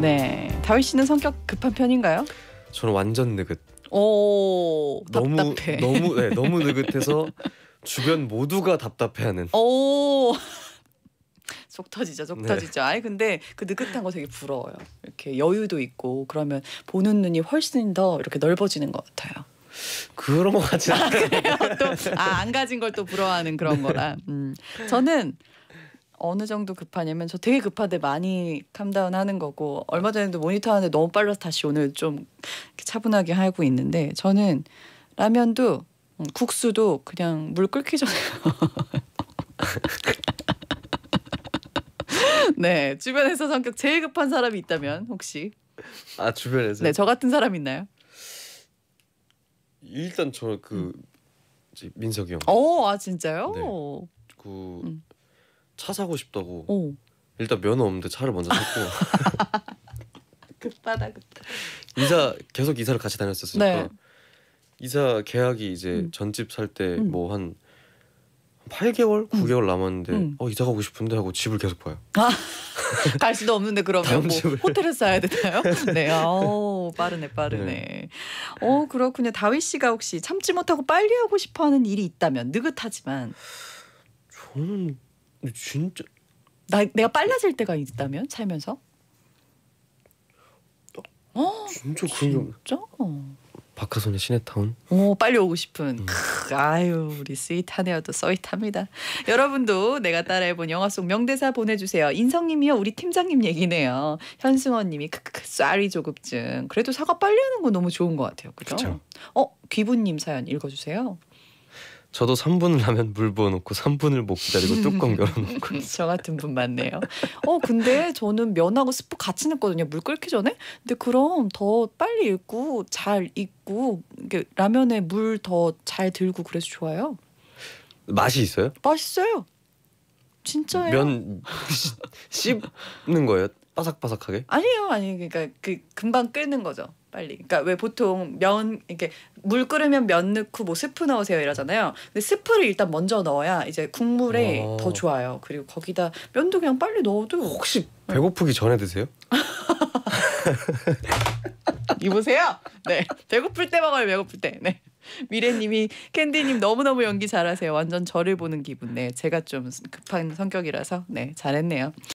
네, 음. 다윗 씨는 성격 급한 편인가요? 저는 완전 느긋. 오, 답답해. 너무 네, 너무 느긋해서 주변 모두가 답답해하는. 오. 속 터지죠, 속 네. 터지죠. 아니 근데 그 느긋한 거 되게 부러워요. 이렇게 여유도 있고 그러면 보는 눈이 훨씬 더 이렇게 넓어지는 것 같아요. 그런 것 같지 아, 않아요. 또안 아, 가진 걸 또 부러워하는 그런 네. 거라. 음. 저는 어느 정도 급하냐면 저 되게 급하대 많이 캄다운 하는 거고 얼마 전에도 모니터 하는데 너무 빨라서 다시 오늘 좀 차분하게 하고 있는데 저는 라면도 음, 국수도 그냥 물 끓기 전에 네 주변에서 성격 제일 급한 사람이 있다면 혹시 아 주변에서 네저 같은 사람 있나요? 일단 저그 음. 민석이 형. 어아 진짜요? 네. 그 음. 차 사고 싶다고 오. 어. 일단 면허 없는데 차를 먼저 샀고 급하다 급다 이사 계속 이사를 같이 다녔었으니까 네. 이사 계약이 이제 음. 전집 살 때 뭐한 음. 8개월, 뭐 9개월 음. 남았는데 음. 어 이사 가고 싶은데 하고 집을 계속 봐요. 아, 갈 수도 없는데 그러면 뭐 호텔에 써야 되나요? 네, 어 빠르네, 빠르네. 네. 어 그렇군요. 다윗 씨가 혹시 참지 못하고 빨리 하고 싶어하는 일이 있다면 느긋하지만 저는 진짜 나 내가 빨라질 때가 있다면 살면서? 어? 진짜 그런 진짜? 박하선의 시네타운. 오 어, 빨리 오고 싶은. 음. 크, 아유 우리 스윗하네요도 써있답니다. 여러분도 내가 따라해본 영화 속 명대사 보내주세요. 인성님이요 우리 팀장님 얘기네요. 현승원님이 크크크 쏘리 조급증. 그래도 사과 빨리 하는 건 너무 좋은 것 같아요. 그죠? 어 귀부님 사연 읽어주세요. 저도 3분을 하면 물 부어놓고 3분을 못 기다리고 뚜껑 열어놓고 저 같은 분 맞네요. 어 근데 저는 면하고 스프 같이 넣거든요. 물 끓기 전에. 근데 그럼 더 빨리 익고 잘 익고 이게 라면에 물 더 잘 들고 그래서 좋아요. 맛이 있어요? 맛있어요. 진짜요? 면 씹는 거예요? 바삭바삭하게? 아니요, 아니 그러니까 그 금방 끓는 거죠. 빨리. 그러니까 왜 보통 면 이렇게 물 끓으면 면 넣고 뭐 스프 넣으세요 이러잖아요. 근데 스프를 일단 먼저 넣어야 이제 국물에 어. 더 좋아요. 그리고 거기다 면도 그냥 빨리 넣어도 혹시 배고프기 전에 드세요? 이보세요. 네. 배고플 때 먹어요. 배고플 때. 네. 미래님이 캔디님 너무너무 연기 잘하세요. 완전 저를 보는 기분. 네, 제가 좀 급한 성격이라서 네 잘했네요.